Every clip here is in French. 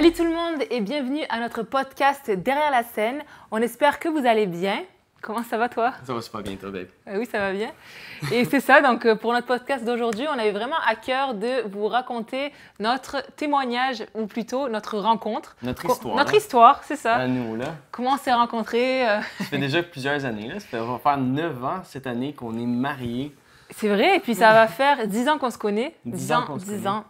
Salut tout le monde et bienvenue à notre podcast Derrière la scène. On espère que vous allez bien. Comment ça va toi Ça va super bien toi, babe. Euh, oui, ça va bien. Et c'est ça, donc euh, pour notre podcast d'aujourd'hui, on avait vraiment à cœur de vous raconter notre témoignage, ou plutôt notre rencontre. Notre histoire. notre hein. histoire, c'est ça. À nous, là. Comment on s'est rencontrés. Euh? ça fait déjà plusieurs années, là. Ça va faire 9 ans cette année qu'on est mariés. C'est vrai, et puis ça va faire 10 ans qu'on se connaît. 10, 10 ans, 10 ans.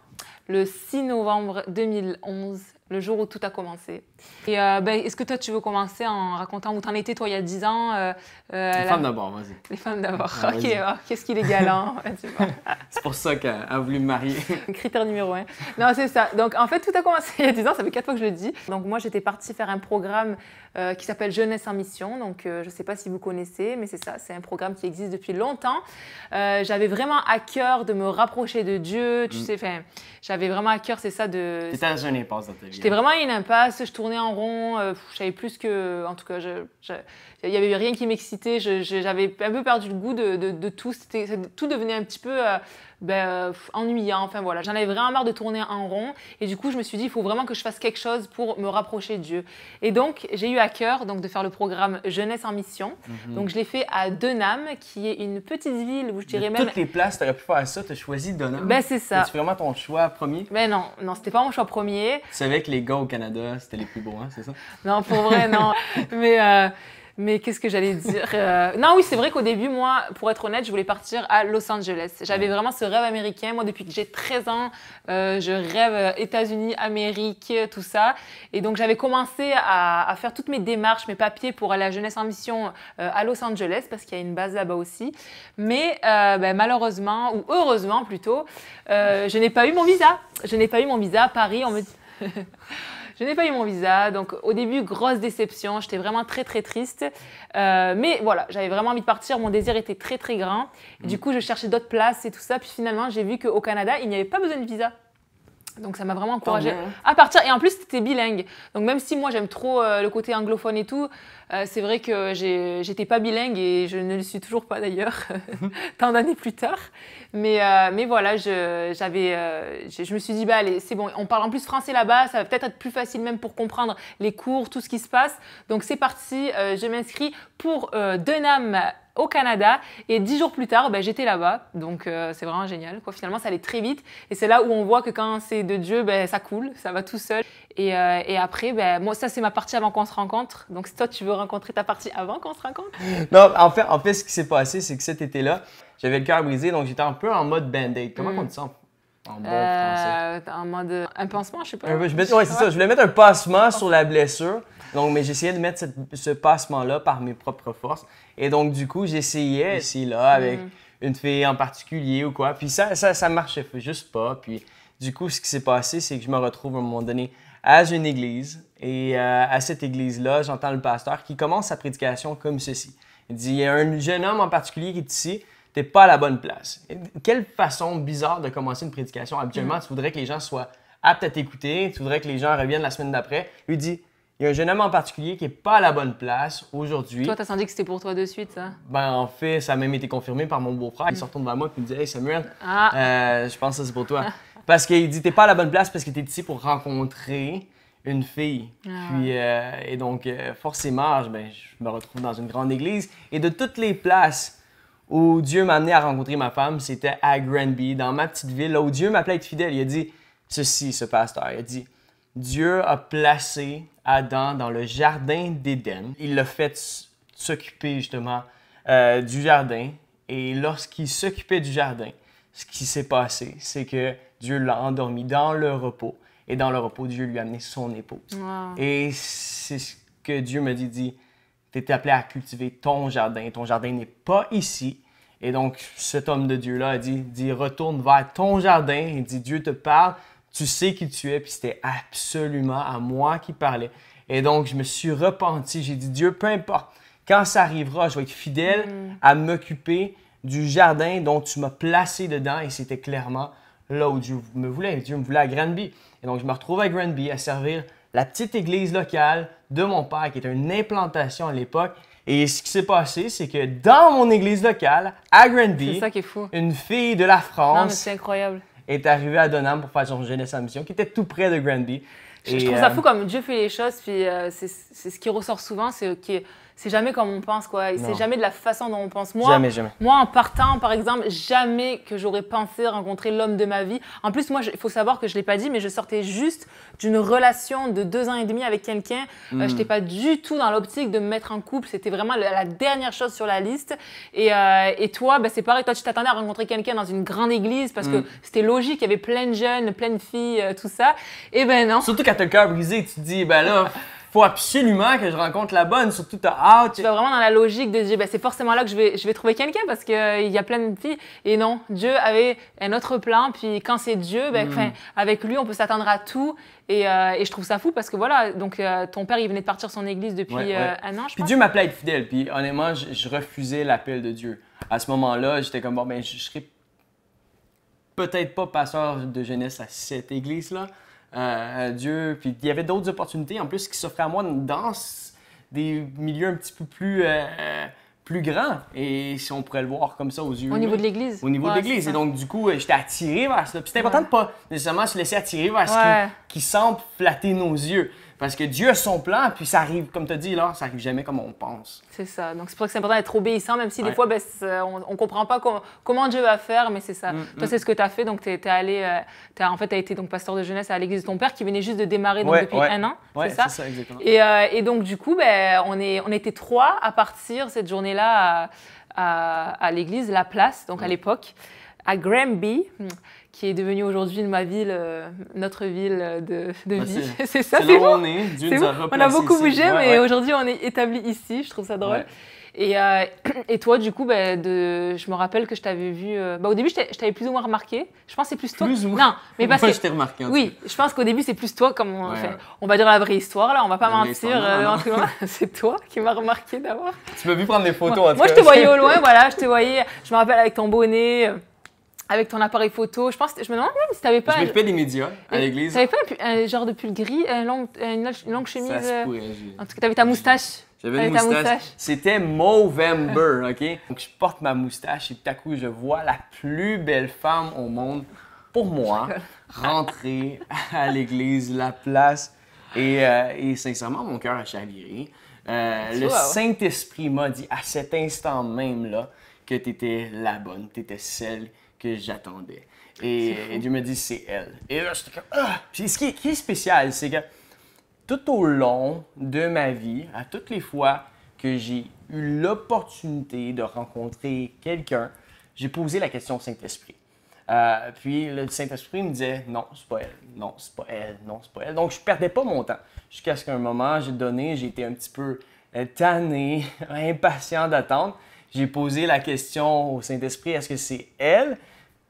Le 6 novembre 2011, le jour où tout a commencé. Et euh, ben, est-ce que toi, tu veux commencer en racontant où t'en étais, toi, il y a 10 ans euh, euh, Les femmes d'abord, vas-y. Les femmes d'abord. Ah, ok, oh, qu'est-ce qu'il est galant. c'est pour ça qu'elle a voulu me marier. Critère numéro un. Non, c'est ça. Donc, en fait, tout a commencé il y a 10 ans, ça fait 4 fois que je le dis. Donc, moi, j'étais partie faire un programme qui s'appelle Jeunesse en Mission. Donc, je ne sais pas si vous connaissez, mais c'est ça, c'est un programme qui existe depuis longtemps. j'avais vraiment à cœur de me rapprocher de Dieu, tu mm. sais, j'avais vraiment à cœur, c'est ça, de... C'était à ta pas J'étais vraiment une impasse, je tournais en rond, euh, je savais plus que. En tout cas, il n'y avait rien qui m'excitait, j'avais un peu perdu le goût de, tout, tout devenait un petit peu. Euh, ben, euh, ennuyant. Hein, enfin voilà, j'en avais vraiment marre de tourner en rond. Et du coup, je me suis dit, il faut vraiment que je fasse quelque chose pour me rapprocher de Dieu. Et donc, j'ai eu à cœur donc, de faire le programme Jeunesse en Mission. Mhm. Donc, je l'ai fait à Denham, qui est une petite ville où je dirais même. Toutes les places, tu aurais pu faire ça, tu as choisi Denham. Ben, c'est ça. C'est vraiment ton choix premier. Ben non, non, c'était pas mon choix premier. Tu savais que les gars au Canada, c'était les plus beaux, hein, c'est ça? Non, pour vrai, non. Mais. Euh, mais qu'est-ce que j'allais dire euh, Non, oui, c'est vrai qu'au début, moi, pour être honnête, je voulais partir à Los Angeles. J'avais vraiment ce rêve américain. Moi, depuis que j'ai 13 ans, euh, je rêve euh, États-Unis, Amérique, tout ça. Et donc, j'avais commencé à, faire toutes mes démarches, mes papiers pour aller à la Jeunesse en Mission à Los Angeles, parce qu'il y a une base là-bas aussi. Mais ben, malheureusement, ou heureusement plutôt, je n'ai pas eu mon visa. Je n'ai pas eu mon visa à Paris. On me... Je n'ai pas eu mon visa, donc au début, grosse déception, j'étais vraiment très très triste. Euh, mais voilà, j'avais vraiment envie de partir, mon désir était très très grand. du mm. coup, je cherchais d'autres places et tout ça. Puis finalement, j'ai vu qu'au Canada, il n'y avait pas besoin de visa. Donc ça m'a vraiment encouragé hein. à partir. Et en plus, c'était bilingue. Donc même si moi j'aime trop euh, le côté anglophone et tout, euh, c'est vrai que j'étais pas bilingue et je ne le suis toujours pas d'ailleurs, tant d'années plus tard. Mais, euh, mais voilà, je, je, je, me suis dit, bah allez, c'est bon, on parle en plus français là-bas, ça va peut-être être plus facile même pour comprendre les cours, tout ce qui se passe. Donc c'est parti, je m'inscris pour Denham au Canada. Et dix jours plus tard, ben, j'étais là-bas. Donc euh, c'est vraiment génial. Quoi. Finalement, ça allait très vite. Et c'est là où on voit que quand c'est de Dieu, ben, ça coule, ça va tout seul. Et, euh, après, ben, moi, ça, c'est ma partie avant qu'on se rencontre. Donc si toi, tu veux rencontrer ta partie avant qu'on se rencontre Non, en fait, en fait ce qui s'est passé, c'est que cet été-là, j'avais le cœur brisé. Donc j'étais un peu en mode band-aid. Comment mm. on dit euh, en mode euh, un pansement, je sais pas. je ouais, c'est ça. Je voulais mettre un pansement sur la blessure. Donc, mais j'essayais de mettre ce pansement-là par mes propres forces. Et donc, du coup, j'essayais ici, là, avec mm. une fille en particulier ou quoi. Puis ça, ça, ça marchait juste pas. Puis du coup, ce qui s'est passé, c'est que je me retrouve à un moment donné à une église. Et euh, à cette église-là, j'entends le pasteur qui commence sa prédication comme ceci. Il dit, il y a un jeune homme en particulier qui est ici t'es pas à la bonne place. Quelle façon bizarre de commencer une prédication. Habituellement, mm. tu voudrais que les gens soient aptes à t'écouter, tu voudrais que les gens reviennent la semaine d'après. Lui dit, il y a un jeune homme en particulier qui n'est pas à la bonne place aujourd'hui. Toi, as senti que c'était pour toi de suite, ça? Ben, en fait, ça a même été confirmé par mon beau-frère. Il se retourne vers moi et me dit Hey Samuel, ah. euh, je pense que c'est pour toi. parce qu'il dit T'es pas à la bonne place parce que t'es ici pour rencontrer une fille. Ah. Puis, euh, et donc, euh, forcément, ben, je me retrouve dans une grande église. Et de toutes les places où Dieu m'a amené à rencontrer ma femme, c'était à Granby, dans ma petite ville, là où Dieu m'appelait à être fidèle. Il a dit ceci, ce pasteur. Il a dit Dieu a placé Adam dans le jardin d'Éden. Il l'a fait s'occuper justement euh, du jardin. Et lorsqu'il s'occupait du jardin, ce qui s'est passé, c'est que Dieu l'a endormi dans le repos. Et dans le repos, Dieu lui a amené son épouse. Et c'est ce que Dieu m'a dit, dit tu appelé à cultiver ton jardin. Ton jardin n'est pas ici. Et donc, cet homme de Dieu-là a dit, dit, retourne vers ton jardin. Il dit, Dieu te parle, tu sais qui tu es. Puis c'était absolument à moi qui parlait. Et donc, je me suis repenti. J'ai dit, Dieu, peu importe, quand ça arrivera, je vais être fidèle mm. à m'occuper du jardin dont tu m'as placé dedans. Et c'était clairement là où Dieu me voulait. Dieu me voulait à Granby. Et donc, je me retrouve à Granby à servir la petite église locale de mon père, qui était une implantation à l'époque. Et ce qui s'est passé, c'est que dans mon église locale, à Granby, une fille de la France incroyable. est arrivée à Donham pour faire son jeunesse en mission, qui était tout près de Granby. Je, je trouve ça euh, fou comme Dieu fait les choses, puis euh, c'est, ce qui ressort souvent, c'est que c'est jamais comme on pense, quoi. C'est jamais de la façon dont on pense. Moi, jamais, moi en partant, par exemple, jamais que j'aurais pensé rencontrer l'homme de ma vie. En plus, moi, il faut savoir que je l'ai pas dit, mais je sortais juste d'une relation de deux ans et demi avec quelqu'un. Euh, hmm. je n'étais pas du tout dans l'optique de me mettre en couple. C'était vraiment la dernière chose sur la liste. Et, euh, et toi, ben, c'est pareil. Toi, tu t'attendais à rencontrer quelqu'un dans une grande église parce que hmm. c'était logique. Il y avait plein de jeunes, plein de filles, euh, tout ça. Et eh ben non. Surtout quand t'as le cœur brisé, tu te dis, ben là. faut absolument que je rencontre la bonne, surtout t'as hâte. Tu vas vraiment dans la logique de dire, ben, c'est forcément là que je vais, je vais trouver quelqu'un parce qu'il euh, y a plein de filles. Et non, Dieu avait un autre plan. Puis quand c'est Dieu, ben, mm. avec lui, on peut s'attendre à tout. Et, euh, et, je trouve ça fou parce que voilà, donc euh, ton père, il venait de partir son église depuis un an, je Puis Dieu m'appelait à être fidèle. Puis honnêtement, je, refusais l'appel de Dieu. À ce moment-là, j'étais comme, bon, ben, je, je serais peut-être pas pasteur de jeunesse à cette église-là Dieu. Puis il y avait d'autres opportunités en plus qui s'offraient à moi dans des milieux un petit peu plus, euh, plus grands. Et si on pourrait le voir comme ça aux yeux. Au niveau de l'Église. Au niveau de l'Église. Et donc, du coup, euh, j'étais attiré vers ça. Puis c'est important de de pas nécessairement se laisser attirer vers ce qui semble flatter nos yeux. Parce que Dieu a son plan, puis ça arrive, comme tu as dit, là, ça arrive jamais comme on pense. C'est ça. Donc, c'est pour ça que c'est important d'être obéissant, même si des fois, ben, euh, on ne comprend pas comment Dieu va faire, mais c'est ça. Mm, Toi, mm. c'est ce que tu as fait. Donc, tu es, allé, euh, en fait, tu as été donc, pasteur de jeunesse à l'église de ton père qui venait juste de démarrer donc, depuis un an. c'est ça? exactement. Euh, et, donc, du coup, ben, on, est, on était trois à partir cette journée-là à, l'église La Place, donc à mm. l'époque, à Granby qui est devenue aujourd'hui ma ville, euh, notre ville de, de bah, vie. C'est ça, c'est où on est. a On a beaucoup bougé, mais aujourd'hui, on est établi ici. Je trouve ça drôle. Et, euh, et, toi, du coup, bah, de, je me rappelle que je t'avais vu. Euh, bah, au début, je t'avais plus ou moins remarqué. Je pense que c'est plus toi. moins. Non, mais parce je t'ai remarqué. oui, je pense qu'au début, c'est plus toi. Comme on, on va dire la vraie histoire, là. On va pas mentir. c'est toi qui m'as remarqué d'abord. Tu m'as vu prendre des photos. Moi, en moi je te voyais au loin, voilà. Je te voyais. Je me rappelle avec ton bonnet avec ton appareil photo. Je pense, je me demande même si t'avais pas. Je pas des médias à euh, l'église. T'avais pas un, genre de pull gris, une longue, chemise. Ça se euh, en tout cas, avais ta moustache. J'avais une moustache. C'était Movember, ok. Donc je porte ma moustache et tout à coup je vois la plus belle femme au monde pour moi rentrer à l'église, la place et, euh, sincèrement mon cœur a chaviré. le Saint Esprit m'a dit à cet instant même là que tu étais la bonne, tu étais celle que j'attendais. Et, Dieu me dit, c'est elle. Et là, j'étais comme, ah! ce qui est, qui spécial, c'est que tout au long de ma vie, à toutes les fois que j'ai eu l'opportunité de rencontrer quelqu'un, j'ai posé la question au Saint-Esprit. Euh, puis le Saint-Esprit me disait non, c'est pas elle, non, c'est pas elle, non, c'est pas elle. Donc je perdais pas mon temps. Jusqu'à ce qu'un moment, j'ai donné, j'ai été un petit peu euh, tanné, impatient d'attendre. J'ai posé la question au Saint-Esprit, est-ce que c'est elle?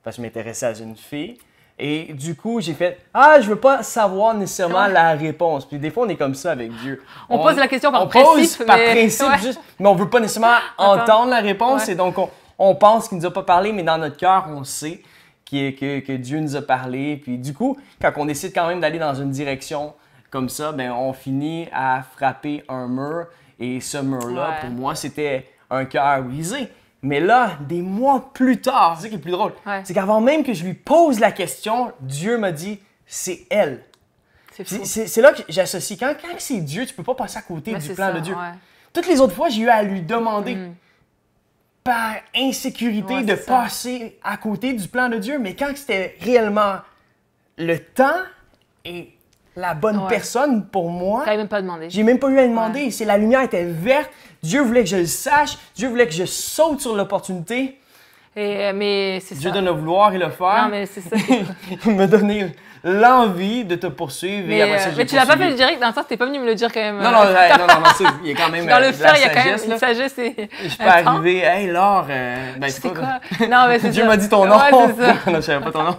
Parce que je m'intéressais à une fille. Et du coup, j'ai fait Ah, je veux pas savoir nécessairement la réponse. Puis des fois, on est comme ça avec Dieu. On, pose la question par on principe. Pose par mais... principe, mais on veut pas nécessairement entendre la réponse. Et donc, on, pense qu'il nous a pas parlé, mais dans notre cœur, on sait que, que, Dieu nous a parlé. Puis du coup, quand on décide quand même d'aller dans une direction comme ça, ben on finit à frapper un mur. Et ce mur-là, pour moi, c'était un cœur brisé. Mais là, des mois plus tard, c'est ça qui est plus drôle. C'est qu'avant même que je lui pose la question, Dieu m'a dit, c'est elle. C'est là que j'associe. Quand, quand c'est Dieu, tu peux pas passer à côté du plan de Dieu. Toutes les autres fois, j'ai eu à lui demander. Mm. par insécurité de passer à côté du plan de Dieu, mais quand c'était réellement le temps et la bonne personne pour moi. Je même pas demandé. J'ai même pas eu à demander. la lumière était verte. Dieu voulait que je le sache. Dieu voulait que je saute sur l'opportunité. Euh, mais Dieu donne le vouloir et le faire. Non, mais c'est ça. me donnait l'envie de te poursuivre mais, et euh, tu l'as pas fait direct, dans le sens, t'es pas venu me le dire quand même. Non, non, euh, non, non, il y a quand même. dans le faire, il y a quand même une sagesse. Je peux arriver, hey Laure, ben, c'est quoi? Non, mais Dieu m'a dit ton nom. non, je savais pas ton nom.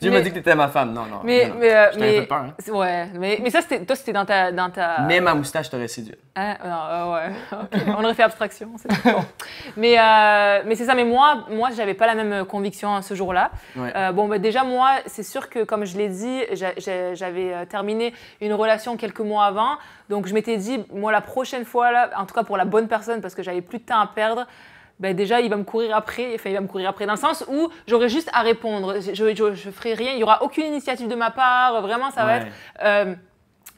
Tu m'a dit que étais ma femme. Non, non. Mais, mais, un peu peur, hein. Ouais, mais, mais ça, c'était, toi, c'était dans ta, dans ta. Mais ma moustache t'aurait séduit. Ah, Non, euh, ouais. On aurait fait abstraction. mais, euh, mais c'est ça. Mais moi, moi, j'avais pas la même conviction hein, ce jour-là. Euh, bon, bah, déjà, moi, c'est sûr que, comme je l'ai dit, j'avais terminé une relation quelques mois avant. Donc, je m'étais dit, moi, la prochaine fois, là, en tout cas pour la bonne personne, parce que j'avais plus de temps à perdre ben déjà, il va me courir après, enfin, il va me courir après, dans le sens où j'aurai juste à répondre. Je, je, ferai rien, il n'y aura aucune initiative de ma part, vraiment, ça va être euh,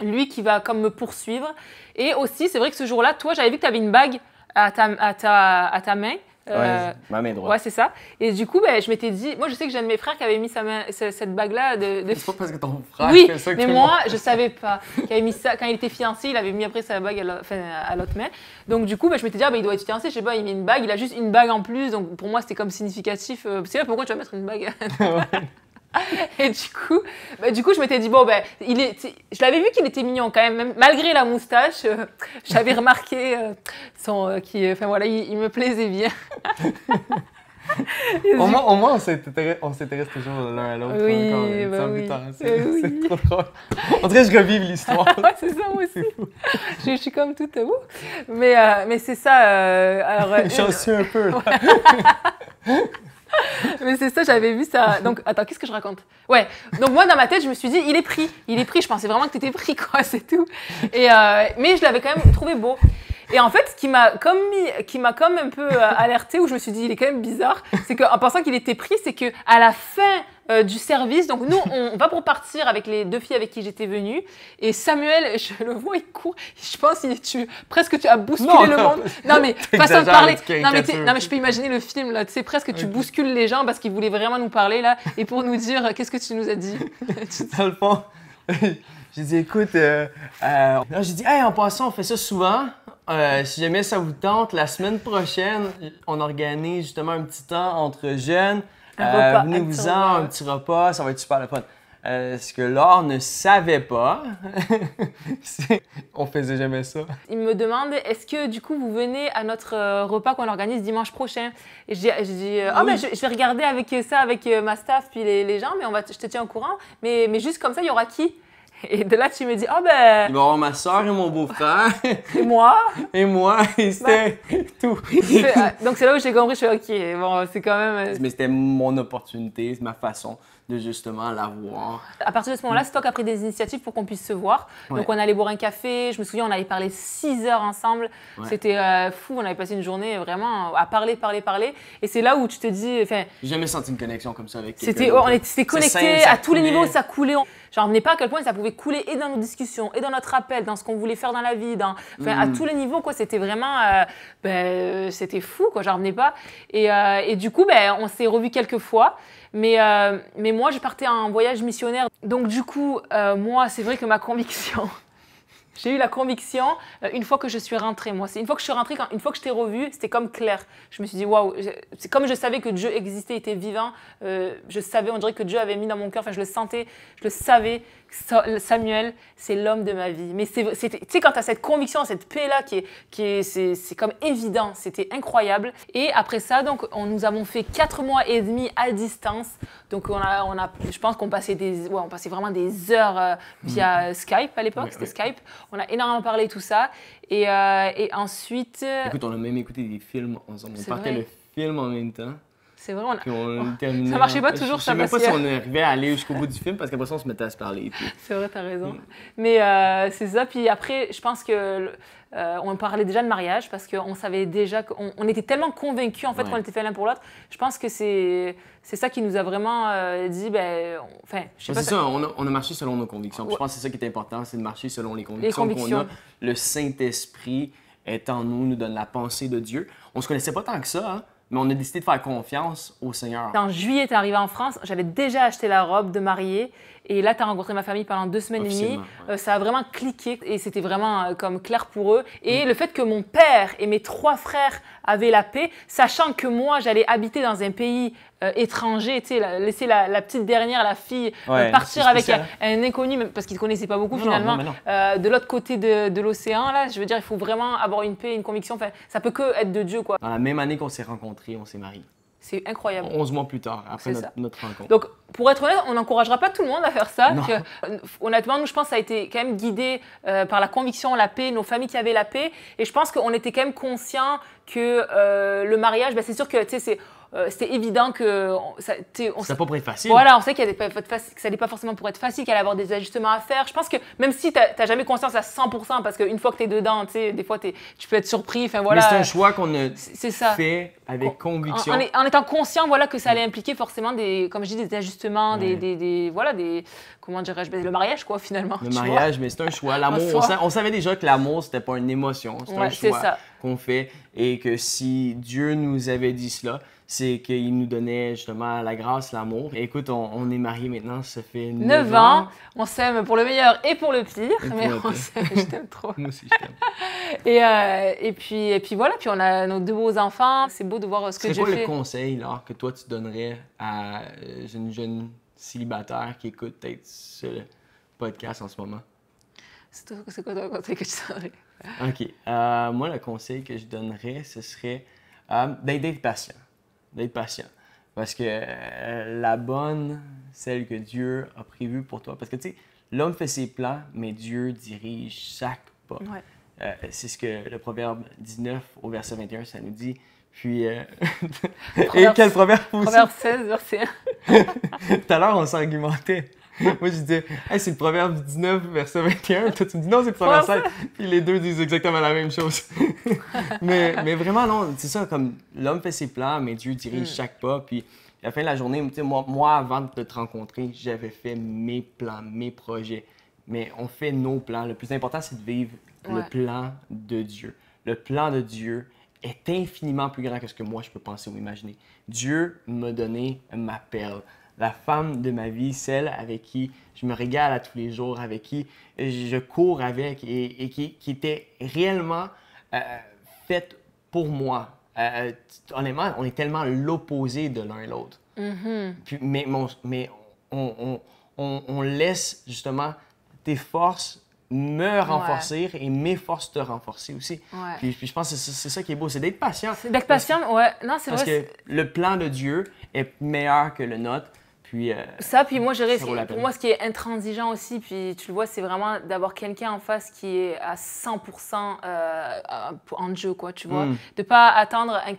lui qui va comme me poursuivre. Et aussi, c'est vrai que ce jour-là, toi, j'avais vu que tu avais une bague à ta, à ta, à ta main ouais, euh, ma main droite. Ouais, c'est ça. Et du coup, ben, je m'étais dit, moi, je sais que j'ai un de mes frères qui avait mis sa cette bague-là. De, C'est parce que ton frère oui, ça que mais moi, je savais pas. avait mis ça, quand il était fiancé, il avait mis après sa bague à l'autre main. Donc, du coup, ben, je m'étais dit, ah, ben, il doit être fiancé, je sais pas, il met une bague, il a juste une bague en plus. Donc, pour moi, c'était comme significatif. Euh, c'est là pourquoi tu vas mettre une bague Et du coup, bah, du coup je m'étais dit, bon, ben, il est, je l'avais vu qu'il était mignon quand même, malgré la moustache. Euh, j'avais remarqué qu'il euh, son, euh, qui, enfin voilà, il, me plaisait bien. au, moins, au moins, on s'intéresse toujours l'un à l'autre. Oui, bah oui. Hein, bah c'est oui. trop drôle. En tout cas, je revive l'histoire. c'est ça, moi aussi. Je, suis comme tout à vous. Mais, mais c'est ça. alors, J'en suis un peu. Mais c'est ça, j'avais vu ça. Donc, attends, qu'est-ce que je raconte Ouais. Donc, moi, dans ma tête, je me suis dit, il est pris. Il est pris. Je pensais vraiment que étais pris, quoi, c'est tout. Et, euh, mais je l'avais quand même trouvé beau. Et en fait, ce qui m'a comme mis, qui m'a comme un peu euh, alerté, où je me suis dit, il est quand même bizarre, c'est qu'en pensant qu'il était pris, c'est que à la fin euh, du service. Donc nous, on va pour partir avec les deux filles avec qui j'étais venue. Et Samuel, je le vois, il court. Je pense il tu presque tu as bousculé le monde. Non mais façon de parler. Non mais, je peux imaginer le film là. Tu sais presque tu bouscules les gens parce qu'ils voulaient vraiment nous parler là et pour nous dire euh, qu'est-ce que tu nous as dit. Dans le fond, j'ai dit écoute, j'ai dit hey, en passant on fait ça souvent. Euh, si jamais ça vous tente, la semaine prochaine, on organise justement un petit temps entre jeunes. Euh, Venez-vous-en, un petit repas, ça va être super le fun. Euh, ce que Laure ne savait pas, on faisait jamais ça. Il me demande est-ce que du coup vous venez à notre euh, repas qu'on organise dimanche prochain Et je dis, oh, ben, je je, vais regarder avec ça, avec ma staff puis les, les gens, mais on va, je te tiens au courant. Mais, mais juste comme ça, il y aura qui Et de là, tu me dis, ah ben. Il va ma soeur et mon beau-frère. et moi. Et moi. Et ben, c'était tout. Ah, donc, c'est là où j'ai compris, je suis OK, bon, c'est quand même. Euh, Mais c'était mon opportunité, c'est ma façon de justement la voir. À partir de ce moment-là, Stock a pris des initiatives pour qu'on puisse se voir. Donc, on allait boire un café. Je me souviens, on allait parler six heures ensemble. C'était euh, fou. On avait passé une journée vraiment à parler, parler, parler. Et c'est là où tu te dis. J'ai jamais senti une connexion comme ça avec C'était on euh, était connectés à tous les niveaux, ça coulait. On... J'en revenais pas à quel point ça pouvait couler et dans nos discussions, et dans notre appel, dans ce qu'on voulait faire dans la vie, dans, à mm. tous les niveaux, quoi. C'était vraiment, euh, ben, c'était fou, quoi. J'en revenais pas. Et, du coup, ben, on s'est revus quelques fois. Mais, euh, mais moi, je partais en voyage missionnaire. Donc du coup, euh, moi, c'est vrai que ma conviction... J'ai eu la conviction, euh, une fois que je suis rentrée, moi, c'est une fois que je suis rentrée, quand, une fois que je t'ai revue, c'était comme clair. Je me suis dit, waouh, c'est comme je savais que Dieu existait, était vivant. Euh, je savais, on dirait que Dieu avait mis dans mon cœur, enfin, je le sentais, je le savais. Samuel, c'est l'homme de ma vie. Mais tu sais, quand tu as cette conviction, cette paix-là, qui est, qui est, c'est, c'est comme évident, c'était incroyable. Et après ça, donc, on, nous avons fait quatre mois et demi à distance. Donc, on a, on a je pense qu'on passait, des, on passait vraiment des heures euh, via mmh. Skype à l'époque, c'était Skype. On a énormément parlé tout ça. Et, euh, et ensuite. Euh, Écoute, on a même écouté des films ensemble. On partait le film en même temps. C'est vrai, on oh, a... Ça marchait pas toujours, je, Je sais même pas si on arrivait à aller jusqu'au bout du film parce qu'après ça, on se mettait à se parler. C'est vrai, t'as raison. Mm. Mais euh, c'est ça. Puis après, je pense que. Euh, on parlait déjà de mariage parce qu'on savait déjà qu'on on était tellement convaincus en fait qu'on était fait l'un pour l'autre. Je pense que c'est c'est ça qui nous a vraiment euh, dit ben enfin je sais pas. C'est ça, on, a, on a, marché selon nos convictions. Je pense que c'est ça qui est important, c'est de marcher selon les convictions, qu'on a. Le Saint Esprit est en nous, nous donne la pensée de Dieu. On se connaissait pas tant que ça. Hein? mais on a décidé de faire confiance au Seigneur. En juillet, tu arrivé en France, j'avais déjà acheté la robe de mariée, et là, tu as rencontré ma famille pendant deux semaines et demie. Euh, ça a vraiment cliqué, et c'était vraiment euh, comme clair pour eux. Et le fait que mon père et mes trois frères avaient la paix, sachant que moi, j'allais habiter dans un pays euh, étranger, tu sais, laisser la, petite dernière, la fille, euh, partir avec un, inconnu, parce qu'ils ne connaissaient pas beaucoup finalement, euh, de l'autre côté de, de l'océan, là, je veux dire, il faut vraiment avoir une paix, une conviction, enfin, ça peut que être de Dieu, quoi. Dans la même année qu'on s'est rencontrés, on s'est mariés. C'est incroyable. 11 mois plus tard, après notre, rencontre. Donc, pour être honnête, on n'encouragera pas tout le monde à faire ça. honnêtement, nous, je pense que ça a été quand même guidé par la conviction, la paix, nos familles qui avaient la paix. Et je pense qu'on était quand même conscients que le mariage, ben, c'est sûr que, tu sais, euh, c'était évident que ça, pas pour être facile. Voilà, on sait qu'il que ça n'est pas forcément pour être facile, qu'il allait avoir des ajustements à faire. Je pense que même si tu n'as jamais conscience à 100%, parce qu'une fois que tu es dedans, des fois tu peux être surpris. Mais c'est un choix qu'on a fait avec conviction. En, étant conscient voilà, que ça allait impliquer forcément des, comme je dis, des ajustements, des, des, voilà, des, comment dirais-je, ben, le mariage quoi finalement. Le mariage, mais c'est un choix. L'amour, on, savait déjà que l'amour c'était pas une émotion, c'est un choix qu'on fait et que si Dieu nous avait dit cela, c'est qu'il nous donnait justement la grâce, l'amour. Écoute, on, on, est mariés maintenant, ça fait neuf ans. On s'aime pour le meilleur et pour le pire, mais on s'aime, je t'aime trop. Moi aussi, je t'aime. et, euh, et, puis, et puis voilà, puis on a nos deux beaux enfants, c'est beau de voir ce que je fais. C'est quoi le conseil là, que toi tu donnerais à euh, une jeune célibataire qui écoute peut-être ce podcast en ce moment? C'est quoi ton conseil que tu donnerais? OK. Euh, moi, le conseil que je donnerais, ce serait d'aider d'être patient d'être patient. Parce que euh, la bonne, celle que Dieu a prévue pour toi. Parce que, tu sais, l'homme fait ses plans, mais Dieu dirige chaque pas. Euh, c'est ce que le Proverbe 19 au verset 21, ça nous dit. Puis, euh, et quel proverbe aussi? Proverbe 16, verset 1. Tout à l'heure, on s'argumentait. Moi, je disais, c'est le proverbe 19, verset 21. Toi, tu me dis, non, c'est le proverbe 7. Puis les deux disent exactement la même chose. mais, vraiment, non, c'est ça, comme l'homme fait ses plans, mais Dieu dirige mm. chaque pas. Puis à la fin de la journée, moi, moi, avant de te rencontrer, j'avais fait mes plans, mes projets. Mais on fait nos plans. Le plus important, c'est de vivre le plan de Dieu. Le plan de Dieu est infiniment plus grand que ce que moi je peux penser ou imaginer. Dieu m'a donné ma perle la femme de ma vie, celle avec qui je me régale à tous les jours, avec qui je cours avec et, qui, qui, était réellement euh, faite pour moi. Euh, euh, honnêtement, on est tellement l'opposé de l'un et l'autre. Mm-hmm. mais, mais on, on, laisse justement tes forces me renforcer et mes forces te renforcer aussi. Puis, je pense que c'est ça qui est beau, c'est d'être patient. D'être patient, ouais. Non, c'est Parce que le plan de Dieu est meilleur que le nôtre. Euh, ça, puis moi, je reste, pour moi, ce qui est intransigeant aussi, puis tu le vois, c'est vraiment d'avoir quelqu'un en face qui est à 100% euh, en jeu, quoi, tu vois. Hmm. De pas attendre un,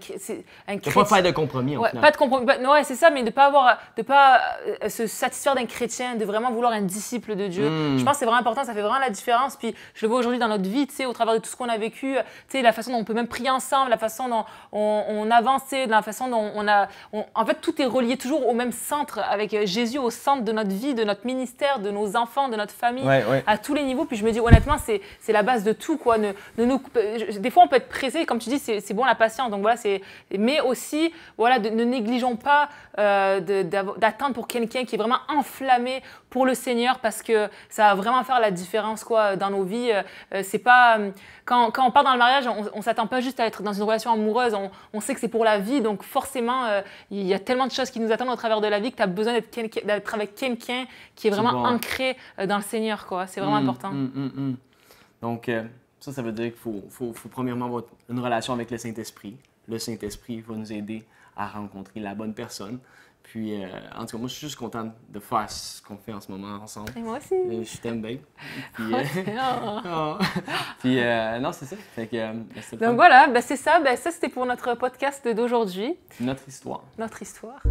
un ne pas de compromis, bah, ouais, Pas de compromis. ouais, c'est ça, mais de pas avoir, de pas euh, se satisfaire d'un chrétien, de vraiment vouloir un disciple de Dieu. Hmm. Je pense que c'est vraiment important, ça fait vraiment la différence. Puis je le vois aujourd'hui dans notre vie, tu sais, au travers de tout ce qu'on a vécu, tu sais, la façon dont on peut même prier ensemble, la façon dont on, on avance, la façon dont on a. en fait, tout est relié toujours au même centre. Avec avec euh, Jésus au centre de notre vie, de notre ministère, de nos enfants, de notre famille, à tous les niveaux. Puis je me dis, honnêtement, c'est la base de tout. Quoi. Ne, nous, euh, des fois, on peut être pressé, comme tu dis, c'est bon la patience. Donc voilà, mais aussi, voilà, de, ne négligeons pas euh, d'attendre pour quelqu'un qui est vraiment enflammé pour le Seigneur parce que ça va vraiment faire la différence quoi, dans nos vies. c'est pas, quand, quand, on part dans le mariage, on, ne s'attend pas juste à être dans une relation amoureuse, on, on sait que c'est pour la vie. Donc forcément, il y a tellement de choses qui nous attendent au travers de la vie que tu as besoin d'être avec quelqu'un qui est vraiment ancré euh, dans le Seigneur. quoi. C'est vraiment mm, important. Mm, mm, Donc, euh, ça, ça veut dire qu'il faut, faut, premièrement avoir une relation avec le Saint-Esprit. Le Saint-Esprit va nous aider à rencontrer la bonne personne. Puis, euh, en tout cas, moi, je suis juste contente de faire ce qu'on fait en ce moment ensemble. moi aussi. je t'aime, bien Puis, oh. Oh. Puis non, c'est ça. Ben, Donc voilà, ben, c'est ça. Ben, ça, c'était pour notre podcast d'aujourd'hui. Notre histoire. Notre histoire.